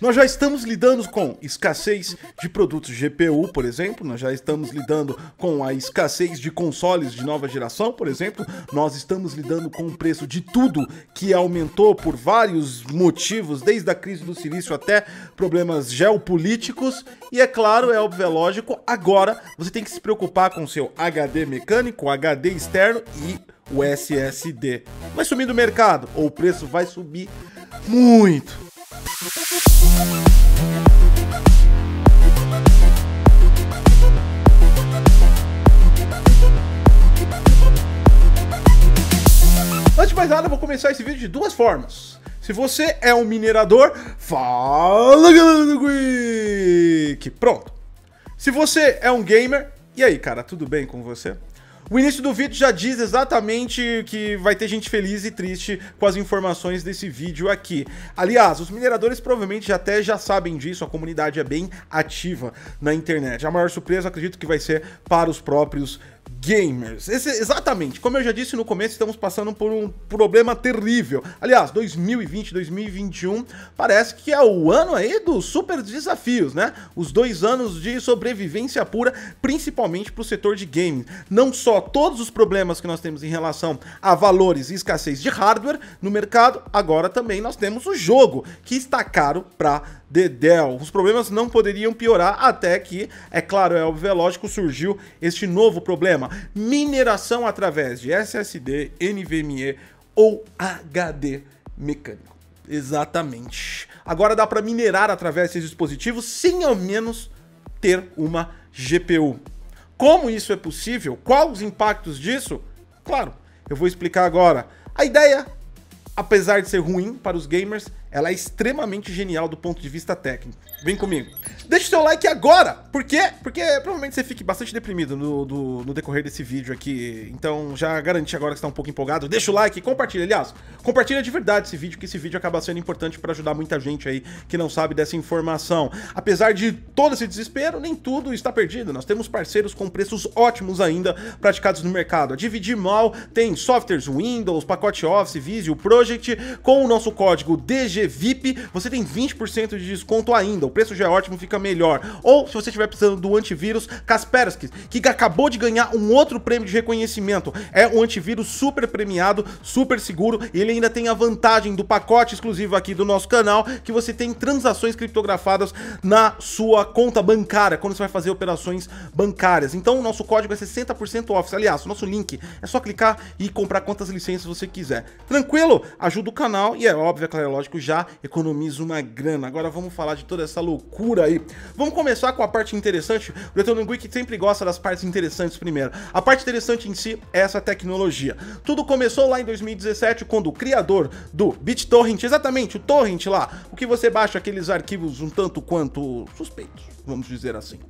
Nós já estamos lidando com escassez de produtos GPU, por exemplo, nós já estamos lidando com a escassez de consoles de nova geração, por exemplo, nós estamos lidando com o preço de tudo que aumentou por vários motivos, desde a crise do silício até problemas geopolíticos, e é claro, é óbvio, é lógico, agora você tem que se preocupar com seu HD mecânico, HD externo e o SSD. Vai sumir do mercado ou o preço vai subir muito. Antes de mais nada, eu vou começar esse vídeo de duas formas. Se você é um minerador, fala galera do Quick! Pronto. Se você é um gamer, e aí cara, tudo bem com você? O início do vídeo já diz exatamente que vai ter gente feliz e triste com as informações desse vídeo aqui. Aliás, os mineradores provavelmente já até já sabem disso, a comunidade é bem ativa na internet. A maior surpresa acredito que vai ser para os próprios gamers. Esse, exatamente, como eu já disse no começo, estamos passando por um problema terrível. Aliás, 2020, 2021, parece que é o ano aí dos super desafios, né? Os dois anos de sobrevivência pura, principalmente para o setor de games. Não só todos os problemas que nós temos em relação a valores e escassez de hardware no mercado, agora também nós temos o jogo, que está caro para Dell. Os problemas não poderiam piorar até que, é claro, é óbvio, é lógico, surgiu este novo problema: mineração através de SSD, NVMe ou HD mecânico. Exatamente. Agora dá para minerar através desses dispositivos sem ao menos ter uma GPU. Como isso é possível? Quais os impactos disso? Claro, eu vou explicar agora. A ideia, apesar de ser ruim para os gamers, ela é extremamente genial do ponto de vista técnico. Vem comigo. Deixa o seu like agora! Por quê? Porque provavelmente você fique bastante deprimido no, do, no decorrer desse vídeo aqui. Então já garante agora que está um pouco empolgado. Deixa o like e compartilha. Aliás, compartilha de verdade esse vídeo, que esse vídeo acaba sendo importante para ajudar muita gente aí que não sabe dessa informação. Apesar de todo esse desespero, nem tudo está perdido. Nós temos parceiros com preços ótimos ainda praticados no mercado. A Dividir Mal tem softwares Windows, pacote Office, Visio, Project. Com o nosso código DG VIP, você tem 20% de desconto ainda. O preço já é ótimo, fica melhor. Ou se você estiver precisando do antivírus Kaspersky, que acabou de ganhar um outro prêmio de reconhecimento. É um antivírus super premiado, super seguro e ele ainda tem a vantagem do pacote exclusivo aqui do nosso canal, que você tem transações criptografadas na sua conta bancária, quando você vai fazer operações bancárias. Então o nosso código é 60% off. Aliás, o nosso link é só clicar e comprar quantas licenças você quiser. Tranquilo? Ajuda o canal e é óbvio, é claro, é lógico, já já economiza uma grana. Agora vamos falar de toda essa loucura aí. Vamos começar com a parte interessante. O Retorno que sempre gosta das partes interessantes primeiro. A parte interessante em si é essa tecnologia. Tudo começou lá em 2017 quando o criador do BitTorrent, exatamente o torrent lá, o que você baixa aqueles arquivos um tanto quanto suspeitos, vamos dizer assim.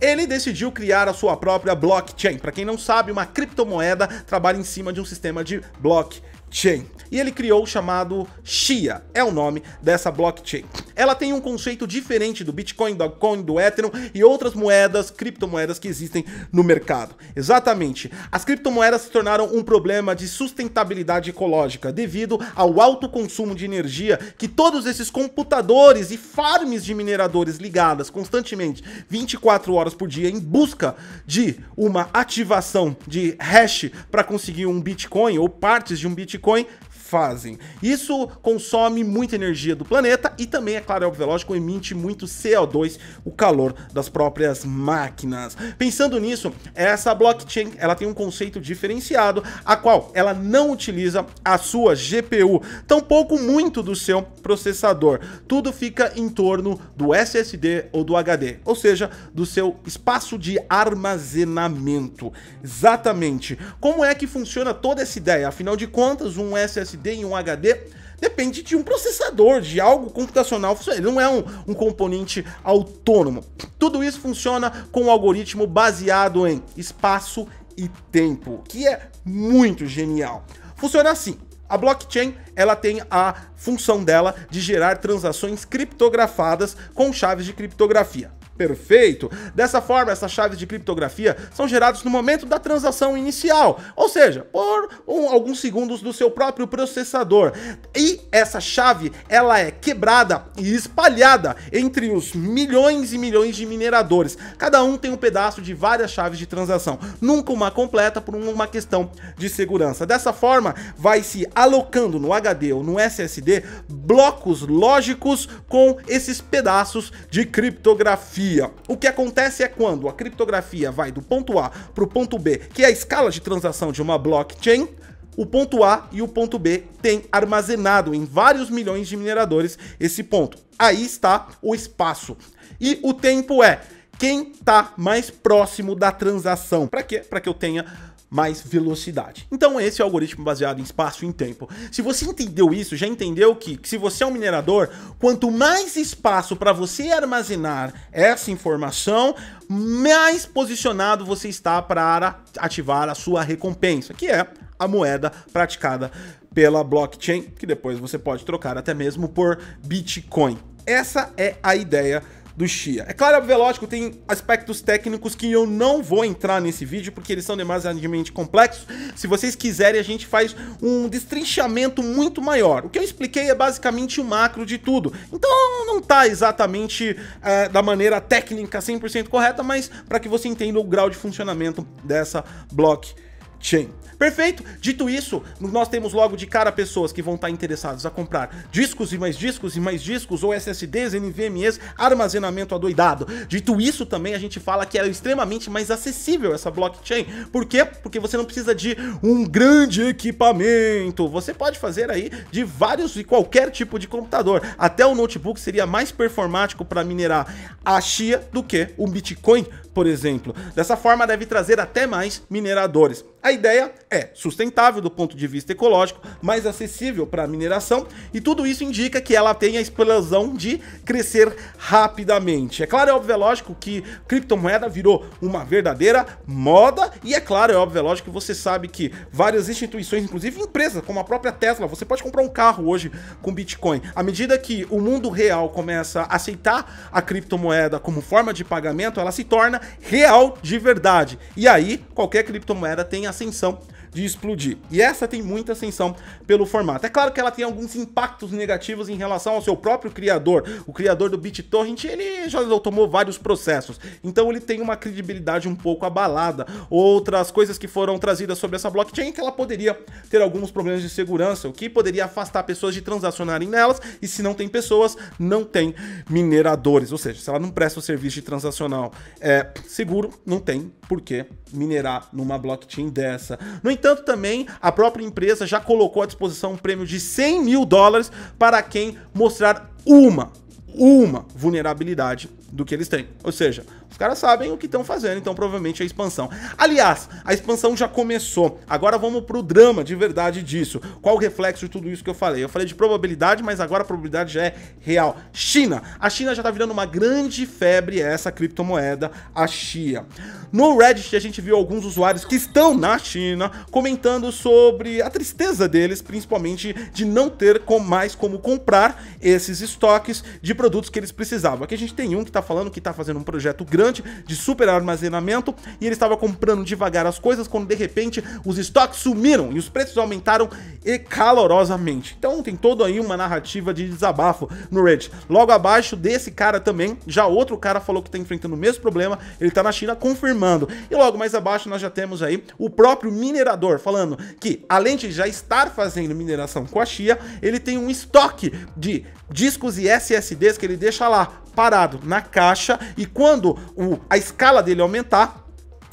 Ele decidiu criar a sua própria blockchain. Para quem não sabe, uma criptomoeda trabalha em cima de um sistema de blockchain blockchain. E ele criou o chamado Xia, é o nome dessa blockchain. Ela tem um conceito diferente do Bitcoin, do Coin do Ethereum e outras moedas, criptomoedas que existem no mercado. Exatamente. As criptomoedas se tornaram um problema de sustentabilidade ecológica devido ao alto consumo de energia que todos esses computadores e farms de mineradores ligadas constantemente 24 horas por dia em busca de uma ativação de hash para conseguir um Bitcoin ou partes de um Bitcoin Bitcoin fazem. Isso consome muita energia do planeta e também, é claro, é óbvio, lógico, emite muito CO2, o calor das próprias máquinas. Pensando nisso, essa blockchain ela tem um conceito diferenciado, a qual ela não utiliza a sua GPU, tampouco muito do seu processador. Tudo fica em torno do SSD ou do HD, ou seja, do seu espaço de armazenamento. Exatamente. Como é que funciona toda essa ideia? Afinal de contas, um SSD SSD um HD depende de um processador, de algo computacional Ele não é um, um, componente autônomo. Tudo isso funciona com um algoritmo baseado em espaço e tempo, que é muito genial. Funciona assim. A blockchain, ela tem a função dela de gerar transações criptografadas com chaves de criptografia. Perfeito. Dessa forma, essas chaves de criptografia são geradas no momento da transação inicial, ou seja, por um, alguns segundos do seu próprio processador. E essa chave, ela é quebrada e espalhada entre os milhões e milhões de mineradores. Cada um tem um pedaço de várias chaves de transação, nunca uma completa por uma questão de segurança. Dessa forma, vai se alocando no HD ou no SSD blocos lógicos com esses pedaços de criptografia. O que acontece é quando a criptografia vai do ponto A para o ponto B, que é a escala de transação de uma blockchain, o ponto A e o ponto B têm armazenado em vários milhões de mineradores esse ponto. Aí está o espaço. E o tempo é quem está mais próximo da transação. Para quê? Para que eu tenha mais velocidade. Então esse é o algoritmo baseado em espaço e em tempo. Se você entendeu isso, já entendeu que, que se você é um minerador, quanto mais espaço para você armazenar essa informação, mais posicionado você está para ativar a sua recompensa, que é a moeda praticada pela blockchain, que depois você pode trocar até mesmo por Bitcoin. Essa é a ideia do XIA. É claro, óbvio, é lógico, tem aspectos técnicos que eu não vou entrar nesse vídeo, porque eles são demasiadamente complexos. Se vocês quiserem, a gente faz um destrinchamento muito maior. O que eu expliquei é basicamente o macro de tudo. Então, não tá exatamente é, da maneira técnica 100% correta, mas para que você entenda o grau de funcionamento dessa blockchain blockchain. Perfeito? Dito isso, nós temos logo de cara pessoas que vão estar interessadas a comprar discos e mais discos e mais discos, ou SSDs, NVMEs, armazenamento adoidado. Dito isso, também a gente fala que é extremamente mais acessível essa blockchain. Por quê? Porque você não precisa de um grande equipamento. Você pode fazer aí de vários e qualquer tipo de computador. Até o notebook seria mais performático para minerar a XIA do que o Bitcoin, por exemplo. Dessa forma, deve trazer até mais mineradores. A ideia é sustentável do ponto de vista ecológico, mais acessível para a mineração e tudo isso indica que ela tem a explosão de crescer rapidamente. É claro, é óbvio, é lógico que criptomoeda virou uma verdadeira moda e é claro, é óbvio, é lógico que você sabe que várias instituições, inclusive empresas como a própria Tesla, você pode comprar um carro hoje com Bitcoin. À medida que o mundo real começa a aceitar a criptomoeda como forma de pagamento, ela se torna real de verdade. E aí, qualquer criptomoeda tem ascensão de explodir. E essa tem muita ascensão pelo formato. É claro que ela tem alguns impactos negativos em relação ao seu próprio criador. O criador do BitTorrent, ele já tomou vários processos, então ele tem uma credibilidade um pouco abalada. Outras coisas que foram trazidas sobre essa blockchain é que ela poderia ter alguns problemas de segurança, o que poderia afastar pessoas de transacionarem nelas, e se não tem pessoas, não tem mineradores. Ou seja, se ela não presta o serviço de transacional é, seguro, não tem por que minerar numa blockchain dessa. No entanto, também a própria empresa já colocou à disposição um prêmio de 100 mil dólares para quem mostrar uma, uma vulnerabilidade do que eles têm. Ou seja, os caras sabem o que estão fazendo, então provavelmente a expansão. Aliás, a expansão já começou. Agora vamos pro drama de verdade disso. Qual o reflexo de tudo isso que eu falei? Eu falei de probabilidade, mas agora a probabilidade já é real. China. A China já tá virando uma grande febre é essa criptomoeda, a Xia. No Reddit a gente viu alguns usuários que estão na China comentando sobre a tristeza deles, principalmente de não ter mais como comprar esses estoques de produtos que eles precisavam. Aqui a gente tem um que tá tá falando que tá fazendo um projeto grande de super armazenamento e ele estava comprando devagar as coisas quando de repente os estoques sumiram e os preços aumentaram e calorosamente. Então tem todo aí uma narrativa de desabafo no Reddit. Logo abaixo desse cara também, já outro cara falou que tá enfrentando o mesmo problema, ele tá na China confirmando. E logo mais abaixo nós já temos aí o próprio minerador falando que além de já estar fazendo mineração com a Chia, ele tem um estoque de discos e SSDs que ele deixa lá parado na caixa e quando o, a escala dele aumentar,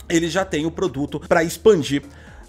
ele já tem o produto para expandir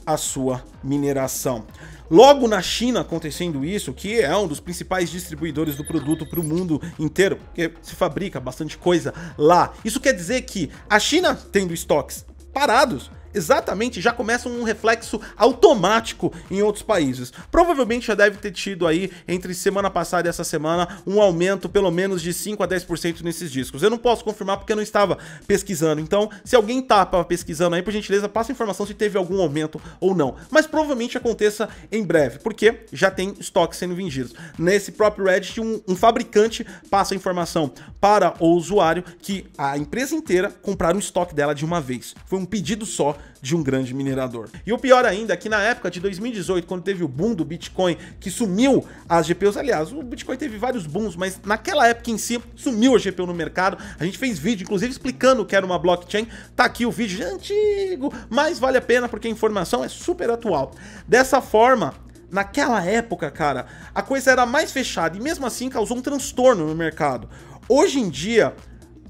a sua mineração. Logo na China acontecendo isso, que é um dos principais distribuidores do produto para o mundo inteiro, porque se fabrica bastante coisa lá. Isso quer dizer que a China tendo estoques parados, exatamente já começa um reflexo automático em outros países. Provavelmente já deve ter tido aí, entre semana passada e essa semana, um aumento pelo menos de 5 a 10% nesses discos. Eu não posso confirmar porque eu não estava pesquisando, então se alguém tá pesquisando aí, por gentileza, passa a informação se teve algum aumento ou não. Mas provavelmente aconteça em breve, porque já tem estoques sendo vendidos. Nesse próprio Reddit, um, um fabricante passa a informação para o usuário que a empresa inteira compraram o estoque dela de uma vez. Foi um pedido só de um grande minerador. E o pior ainda é que na época de 2018, quando teve o boom do Bitcoin, que sumiu as GPUs, aliás, o Bitcoin teve vários booms, mas naquela época em si sumiu a GPU no mercado. A gente fez vídeo, inclusive, explicando o que era uma blockchain. Tá aqui o vídeo é antigo, mas vale a pena porque a informação é super atual. Dessa forma, naquela época, cara, a coisa era mais fechada e mesmo assim causou um transtorno no mercado. Hoje em dia,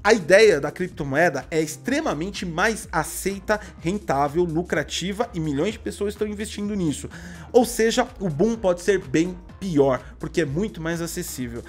a ideia da criptomoeda é extremamente mais aceita, rentável, lucrativa e milhões de pessoas estão investindo nisso. Ou seja, o boom pode ser bem pior, porque é muito mais acessível.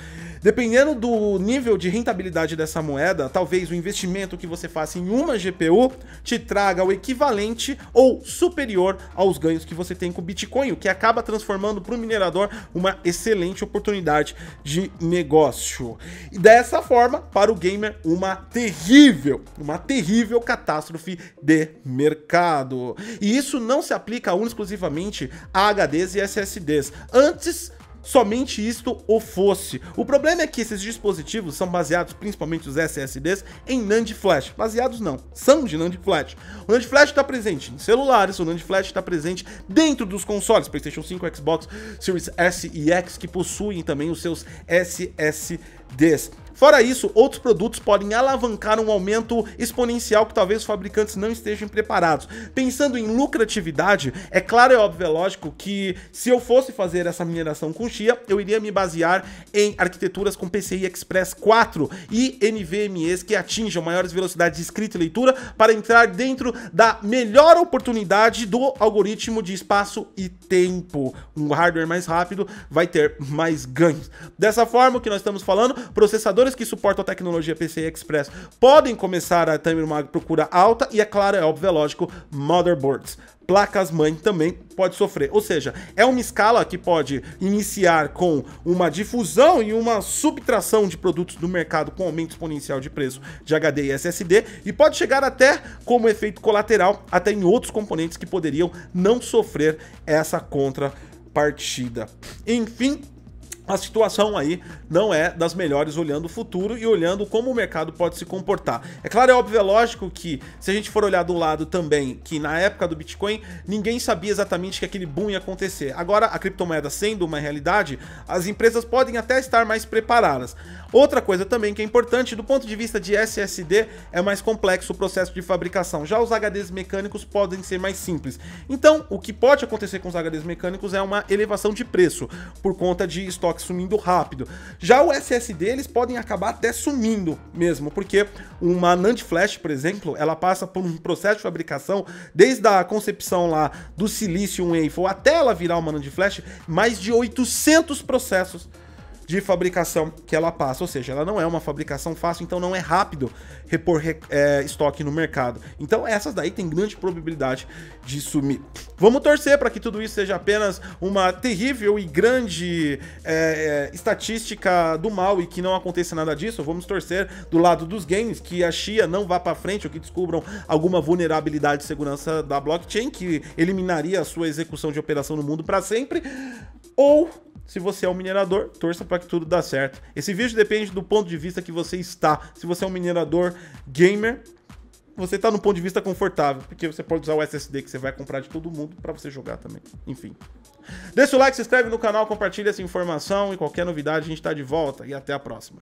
Dependendo do nível de rentabilidade dessa moeda, talvez o investimento que você faça em uma GPU te traga o equivalente ou superior aos ganhos que você tem com o Bitcoin, o que acaba transformando para o minerador uma excelente oportunidade de negócio. E dessa forma, para o gamer, uma terrível, uma terrível catástrofe de mercado. E isso não se aplica exclusivamente a HDs e SSDs. Antes somente isto o fosse. O problema é que esses dispositivos são baseados, principalmente os SSDs, em NAND flash. Baseados não, são de NAND flash. O NAND flash está presente em celulares, o NAND flash está presente dentro dos consoles, PlayStation 5, Xbox Series S e X, que possuem também os seus SSDs. Fora isso, outros produtos podem alavancar um aumento exponencial que talvez os fabricantes não estejam preparados. Pensando em lucratividade, é claro e óbvio, é lógico que se eu fosse fazer essa mineração com chia, eu iria me basear em arquiteturas com PCI Express 4 e NVMEs que atinjam maiores velocidades de escrita e leitura para entrar dentro da melhor oportunidade do algoritmo de espaço e tempo. Um hardware mais rápido vai ter mais ganhos. Dessa forma, o que nós estamos falando, processadores que suportam a tecnologia PCI Express podem começar a ter uma procura alta e, é claro, é óbvio, é lógico, motherboards placas mãe também pode sofrer. Ou seja, é uma escala que pode iniciar com uma difusão e uma subtração de produtos do mercado com aumento exponencial de preço de HD e SSD e pode chegar até como efeito colateral até em outros componentes que poderiam não sofrer essa contrapartida. Enfim, a situação aí não é das melhores olhando o futuro e olhando como o mercado pode se comportar. É claro, é óbvio, é lógico que se a gente for olhar do lado também, que na época do Bitcoin ninguém sabia exatamente que aquele boom ia acontecer. Agora, a criptomoeda sendo uma realidade, as empresas podem até estar mais preparadas. Outra coisa também que é importante, do ponto de vista de SSD, é mais complexo o processo de fabricação. Já os HDs mecânicos podem ser mais simples. Então, o que pode acontecer com os HDs mecânicos é uma elevação de preço por conta de estoques sumindo rápido. Já o SSD, eles podem acabar até sumindo mesmo, porque uma NAND flash, por exemplo, ela passa por um processo de fabricação, desde a concepção lá do silício wafer até ela virar uma NAND flash, mais de 800 processos de fabricação que ela passa. Ou seja, ela não é uma fabricação fácil, então não é rápido repor é, estoque no mercado. Então essas daí tem grande probabilidade de sumir. Vamos torcer para que tudo isso seja apenas uma terrível e grande é, é, estatística do mal e que não aconteça nada disso. Vamos torcer do lado dos games, que a Chia não vá para frente ou que descubram alguma vulnerabilidade de segurança da blockchain que eliminaria a sua execução de operação no mundo para sempre. Ou se você é um minerador, torça para que tudo dá certo. Esse vídeo depende do ponto de vista que você está. Se você é um minerador gamer, você está no ponto de vista confortável, porque você pode usar o SSD que você vai comprar de todo mundo para você jogar também. Enfim. Deixa o like, se inscreve no canal, compartilha essa informação e qualquer novidade a gente está de volta e até a próxima.